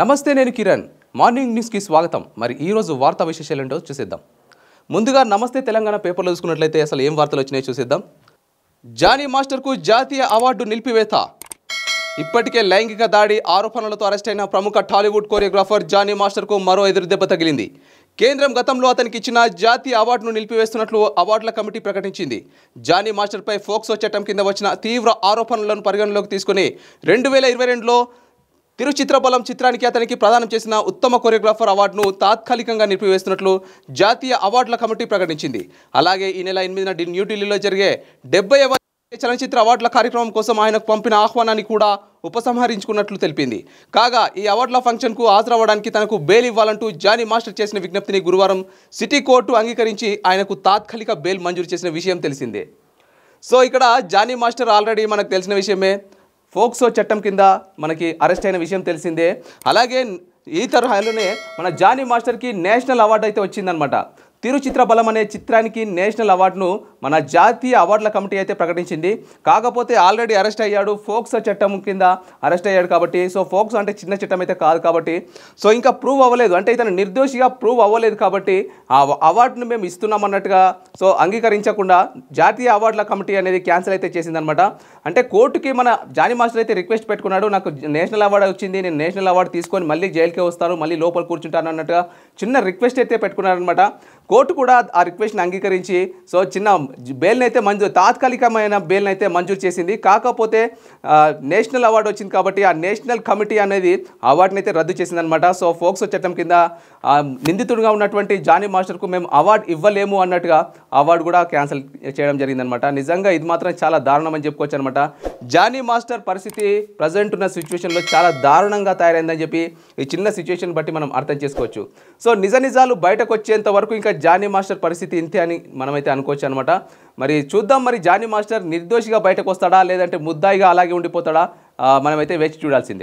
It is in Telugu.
నమస్తే నేను కిరణ్ మార్నింగ్ న్యూస్కి స్వాగతం మరి ఈరోజు వార్తా విశేషాలు చూసేద్దాం ముందుగా నమస్తే తెలంగాణ పేపర్లో చూసుకున్నట్లయితే అసలు ఏం వార్తలు వచ్చినాయో చూసేద్దాం జానీ మాస్టర్కు జాతీయ అవార్డు నిలిపివేత ఇప్పటికే లైంగిక దాడి ఆరోపణలతో అరెస్ట్ అయిన ప్రముఖ టాలీవుడ్ కొరియోగ్రాఫర్ జానీ మాస్టర్కు మరో ఎదురు దెబ్బ తగిలింది కేంద్రం గతంలో అతనికి ఇచ్చిన జాతీయ అవార్డును నిలిపివేస్తున్నట్లు అవార్డుల కమిటీ ప్రకటించింది జానీ మాస్టర్పై ఫోక్సో చట్టం కింద వచ్చిన తీవ్ర ఆరోపణలను పరిగణలోకి తీసుకుని రెండు వేల ఇరవై రెండులో తిరుచిత్రబలం చిత్రానికి అతనికి ప్రదానం చేసిన ఉత్తమ కొరియోగ్రాఫర్ అవార్డును తాత్కాలికంగా నిలిపివేస్తున్నట్లు జాతీయ అవార్డుల కమిటీ ప్రకటించింది అలాగే ఈ నెల ఎనిమిదిన న్యూఢిల్లీలో జరిగే డెబ్బై చలనచిత్ర అవార్డుల కార్యక్రమం కోసం ఆయనకు పంపిన ఆహ్వానాన్ని కూడా ఉపసంహరించుకున్నట్లు తెలిపింది కాగా ఈ అవార్డుల ఫంక్షన్కు హాజరవ్వడానికి తనకు బెయిల్ ఇవ్వాలంటూ జానీ మాస్టర్ చేసిన విజ్ఞప్తిని గురువారం సిటీ కోర్టు అంగీకరించి ఆయనకు తాత్కాలిక బెయిల్ మంజూరు చేసిన విషయం తెలిసిందే సో ఇక్కడ జానీ మాస్టర్ ఆల్రెడీ మనకు తెలిసిన విషయమే ఫోక్సో చట్టం కింద మనకి అరెస్ట్ అయిన విషయం తెలిసిందే అలాగే ఈ తరహాలోనే మన జానీ మాస్టర్కి నేషనల్ అవార్డు అయితే వచ్చిందనమాట తిరుచిత్రబలం అనే చిత్రానికి నేషనల్ అవార్డును మన జాతీయ అవార్డుల కమిటీ అయితే ప్రకటించింది కాకపోతే ఆల్రెడీ అరెస్ట్ అయ్యాడు ఫోక్స్ చట్టం కింద అరెస్ట్ అయ్యాడు కాబట్టి సో ఫోక్స్ అంటే చిన్న చట్టం అయితే కాదు కాబట్టి సో ఇంకా ప్రూవ్ అవ్వలేదు అంటే ఇతను నిర్దోషిగా ప్రూవ్ అవ్వలేదు కాబట్టి ఆ అవార్డును మేము ఇస్తున్నాం అన్నట్టుగా సో అంగీకరించకుండా జాతీయ అవార్డుల కమిటీ అనేది క్యాన్సిల్ అయితే చేసిందనమాట అంటే కోర్టుకి మన జానీ మాస్టర్ అయితే రిక్వెస్ట్ పెట్టుకున్నాడు నాకు నేషనల్ అవార్డు వచ్చింది నేను నేషనల్ అవార్డు తీసుకొని మళ్ళీ జైలుకే వస్తాను మళ్ళీ లోపల కూర్చుంటాను అన్నట్టుగా చిన్న రిక్వెస్ట్ అయితే అనమాట కోర్టు కూడా ఆ రిక్వెస్ట్ని అంగీకరించి సో చిన్న బెయిల్ని అయితే మంజూరు తాత్కాలికమైన బెయిల్ని అయితే మంజూరు చేసింది కాకపోతే నేషనల్ అవార్డు వచ్చింది కాబట్టి ఆ నేషనల్ కమిటీ అనేది అవార్డుని అయితే రద్దు చేసిందనమాట సో ఫోక్సో చట్టం కింద నిందితుడిగా ఉన్నటువంటి జానీ మాస్టర్కు మేము అవార్డు ఇవ్వలేము అన్నట్టుగా అవార్డు కూడా క్యాన్సిల్ చేయడం జరిగిందనమాట నిజంగా ఇది మాత్రం చాలా దారుణం అని చెప్పుకోవచ్చు అనమాట జానీ మాస్టర్ పరిస్థితి ప్రజెంట్ ఉన్న సిచ్యువేషన్లో చాలా దారుణంగా తయారైందని చెప్పి ఈ చిన్న సిచ్యువేషన్ బట్టి మనం అర్థం చేసుకోవచ్చు సో నిజ నిజాలు బయటకు వచ్చేంత వరకు ఇంకా జానీ మాస్టర్ పరిస్థితి ఇంతే అని మనమైతే అనుకోవచ్చు అనమాట మరి చూద్దాం మరి జానీ మాస్టర్ నిర్దోషిగా బయటకు వస్తాడా లేదంటే ముద్దాయిగా అలాగే ఉండిపోతాడా మనమైతే వేచి చూడాల్సిందే